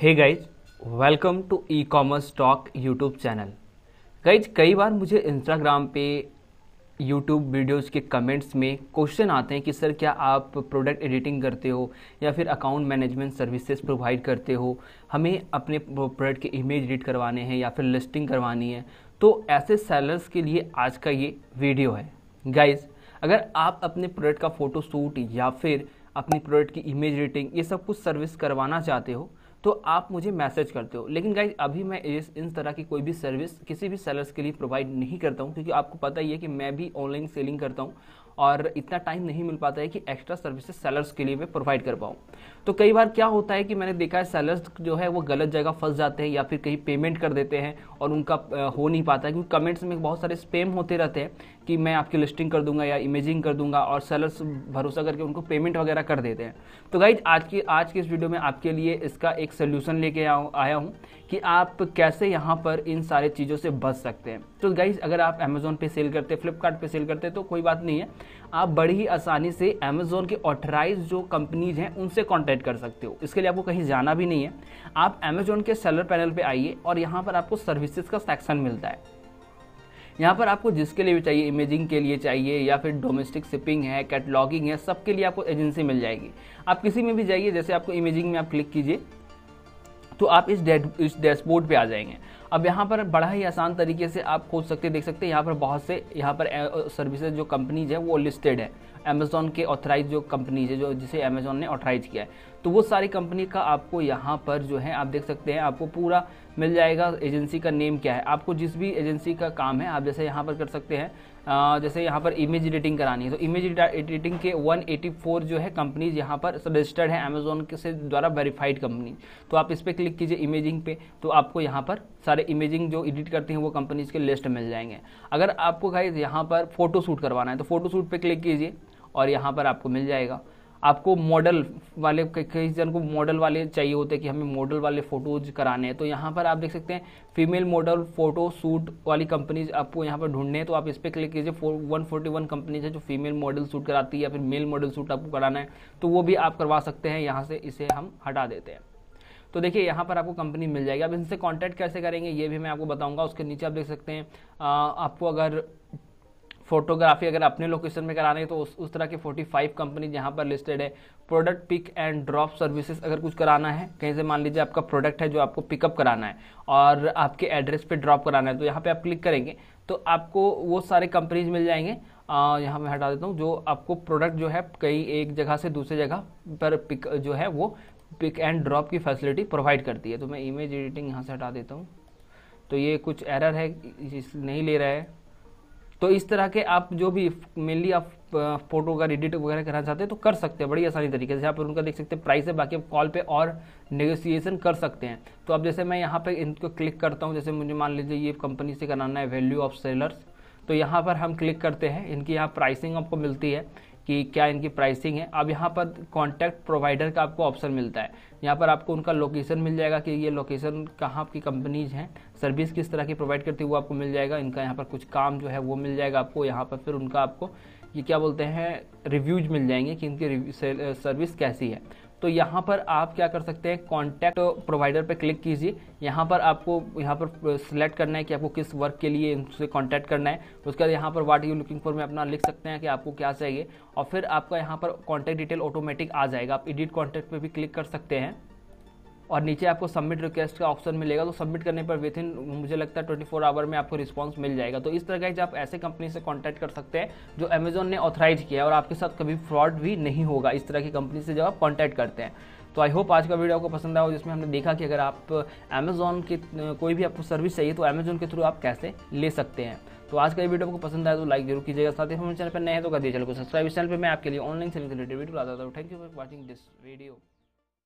hey guys welcome to ecommerce talk YouTube channel guys कई बार मुझे Instagram पे यूट्यूब वीडियोस के कमेंट्स में क्वेश्चन आते हैं कि सर क्या आप प्रोडक्ट एडिटिंग करते हो या फिर अकाउंट मैनेजमेंट सर्विसेज प्रोवाइड करते हो हमें अपने प्रोडक्ट के इमेज एडिट करवाने हैं या फिर लिस्टिंग करवानी है तो ऐसे सेलर्स के लिए आज का ये वीडियो है गाइज अगर आप अपने प्रोडक्ट का फ़ोटोशूट या फिर अपने प्रोडक्ट की इमेज एडिटिंग ये सब कुछ सर्विस करवाना चाहते हो तो आप मुझे मैसेज करते हो लेकिन गाइज अभी मैं इस इन तरह की कोई भी सर्विस किसी भी सेलर्स के लिए प्रोवाइड नहीं करता हूँ क्योंकि आपको पता ही है कि मैं भी ऑनलाइन सेलिंग करता हूँ और इतना टाइम नहीं मिल पाता है कि एक्स्ट्रा सर्विसेज सेलर्स के लिए मैं प्रोवाइड कर पाऊँ तो कई बार क्या होता है कि मैंने देखा है सेलर्स जो है वो गलत जगह फंस जाते हैं या फिर कहीं पेमेंट कर देते हैं और उनका हो नहीं पाता है क्योंकि कमेंट्स में बहुत सारे स्पेम होते रहते हैं कि मैं आपकी लिस्टिंग कर दूंगा या इमेजिंग कर दूंगा और सेलर्स भरोसा करके उनको पेमेंट वगैरह कर देते हैं तो गाइज आज की आज के इस वीडियो में आपके लिए इसका एक सोल्यूशन लेके आया हूँ कि आप कैसे यहाँ पर इन सारे चीज़ों से बच सकते हैं तो गाइज अगर आप अमेजोन पे सेल करते फ्लिपकार्ट सेल करते तो कोई बात नहीं है आप बड़ी ही आसानी से अमेजोन के ऑथराइज जो कंपनीज हैं उनसे कॉन्टैक्ट कर सकते हो इसके लिए आपको कहीं जाना भी नहीं है आप अमेजोन के सेलर पैनल पर आइए और यहाँ पर आपको सर्विसेज का सेक्शन मिलता है यहाँ पर आपको जिसके लिए भी चाहिए इमेजिंग के लिए चाहिए या फिर डोमेस्टिक शिपिंग है कैटलॉगिंग है सबके लिए आपको एजेंसी मिल जाएगी आप किसी में भी जाइए जैसे आपको इमेजिंग में आप क्लिक कीजिए तो आप इस डैश इस डैशबोर्ड पे आ जाएंगे अब यहाँ पर बड़ा ही आसान तरीके से आप खोज सकते देख सकते हैं यहाँ पर बहुत से यहाँ पर सर्विसेज जो कंपनीज है वो लिस्टेड है अमेजोन के ऑथराइज जो कंपनीज है जो जिसे अमेजोन ने ऑथराइज किया है तो वो सारी कंपनी का आपको यहाँ पर जो है आप देख सकते हैं आपको पूरा मिल जाएगा एजेंसी का नेम क्या है आपको जिस भी एजेंसी का काम है आप जैसे यहाँ पर कर सकते हैं जैसे यहाँ पर इमेज एडिटिंग करानी है तो इमेज एडिटिंग के 184 जो है कंपनीज यहाँ पर रजिस्टर्ड है अमेजोन के से द्वारा वेरीफाइड कंपनी तो आप इस पर क्लिक कीजिए इमेजिंग पे तो आपको यहाँ पर सारी सारे इमेजिंग जो एडिट करते हैं वो कंपनीज के लिस्ट मिल जाएंगे अगर आपको गाइज यहाँ पर फोटो शूट करवाना है तो फोटो शूट पर क्लिक कीजिए और यहाँ पर आपको मिल जाएगा आपको मॉडल वाले कई जन को मॉडल वाले चाहिए होते हैं कि हमें मॉडल वाले फ़ोटोज कराने हैं तो यहाँ पर आप देख सकते हैं फीमेल मॉडल फ़ोटो शूट वाली कंपनीज आपको यहाँ पर ढूंढने हैं तो आप इस पर क्लिक कीजिए वन फोर्टी वन कंपनीज है जो फीमेल मॉडल शूट कराती है या फिर मेल मॉडल शूट आपको कराना है तो वो भी आप करवा सकते हैं यहाँ से इसे हम हटा देते हैं तो देखिए यहाँ पर आपको कंपनी मिल जाएगी अब इनसे कॉन्टैक्ट कैसे करेंगे ये भी मैं आपको बताऊँगा उसके नीचे आप देख सकते हैं आपको अगर फोटोग्राफी अगर अपने लोकेशन में करानी है तो उस उस तरह के 45 कंपनी जहाँ पर लिस्टेड है product pick and drop services अगर कुछ कराना है कहीं से मान लीजिए आपका प्रोडक्ट है जो आपको पिकअप कराना है और आपके एड्रेस पे ड्रॉप कराना है तो यहाँ पे आप क्लिक करेंगे तो आपको वो सारे कंपनीज मिल जाएंगे यहाँ मैं हटा देता हूँ जो आपको प्रोडक्ट जो है कई एक जगह से दूसरे जगह पर पिक जो है वो पिक एंड ड्रॉप की फैसिलिटी प्रोवाइड करती है तो मैं इमेज एडिटिंग यहाँ से हटा देता हूँ तो ये कुछ एरर है नहीं ले रहा है तो इस तरह के आप जो भी मेनली आप फोटो का एडिट वगैरह करना चाहते हैं तो कर सकते हैं बड़ी आसानी तरीके से यहाँ पर उनका देख सकते हैं प्राइस है बाकी आप कॉल पे और नेगोशिएशन कर सकते हैं तो अब जैसे मैं यहाँ पे इनको क्लिक करता हूँ जैसे मुझे मान लीजिए ये कंपनी से कराना है वैल्यू ऑफ सेलर्स तो यहाँ पर हम क्लिक करते हैं इनकी यहाँ प्राइसिंग आपको मिलती है कि क्या इनकी प्राइसिंग है अब यहाँ पर कॉन्टैक्ट प्रोवाइडर का आपको ऑप्शन मिलता है यहाँ पर आपको उनका लोकेशन मिल जाएगा कि ये लोकेशन कहाँ की कंपनीज हैं सर्विस किस तरह की प्रोवाइड करती है वो आपको मिल जाएगा इनका यहाँ पर कुछ काम जो है वो मिल जाएगा आपको यहाँ पर फिर उनका आपको ये क्या बोलते हैं रिव्यूज मिल जाएंगे कि इनकी सर्विस कैसी है तो यहाँ पर आप क्या कर सकते हैं कॉन्टैक्ट प्रोवाइडर पर क्लिक कीजिए यहाँ पर आपको यहाँ पर सिलेक्ट करना है कि आपको किस वर्क के लिए उनसे कॉन्टैक्ट करना है उसके बाद यहाँ पर वाट यू लुकिंग फॉर में अपना लिख सकते हैं कि आपको क्या चाहिए और फिर आपका यहाँ पर कॉन्टैक्ट डिटेल ऑटोमेटिक आ जाएगा आप एडिट कॉन्टैक्ट पर भी क्लिक कर सकते हैं और नीचे आपको सबमिट रिक्वेस्ट का ऑप्शन मिलेगा तो सबमिट करने पर विद इन मुझे लगता है 24 आवर में आपको रिस्पांस मिल जाएगा तो इस तरह का आप ऐसे कंपनी से कॉन्टैक्ट कर सकते हैं जो अमेजोन ने ऑथराइज किया है और आपके साथ कभी फ्रॉड भी नहीं होगा इस तरह की कंपनी से जब आप कॉन्टैक्ट करते हैं तो आई होप आज का वीडियो आपको पसंद आया जिसमें हमने देखा कि अगर आप अमेजोन की कोई भी आपको सर्विस चाहिए तो अमेजोन के थ्रू आप कैसे ले सकते हैं तो आज का ये वीडियो आपको पसंद आया तो लाइक जरूर कीजिएगा साथ ही हमारे चैनल पर नए तो कर दिए चैनल को सब्सक्राइब इस चैनल पर मैं आपके लिए ऑनलाइन सेलिंग रिलेटेड वीडियो लाता हूँ thank you for watching this video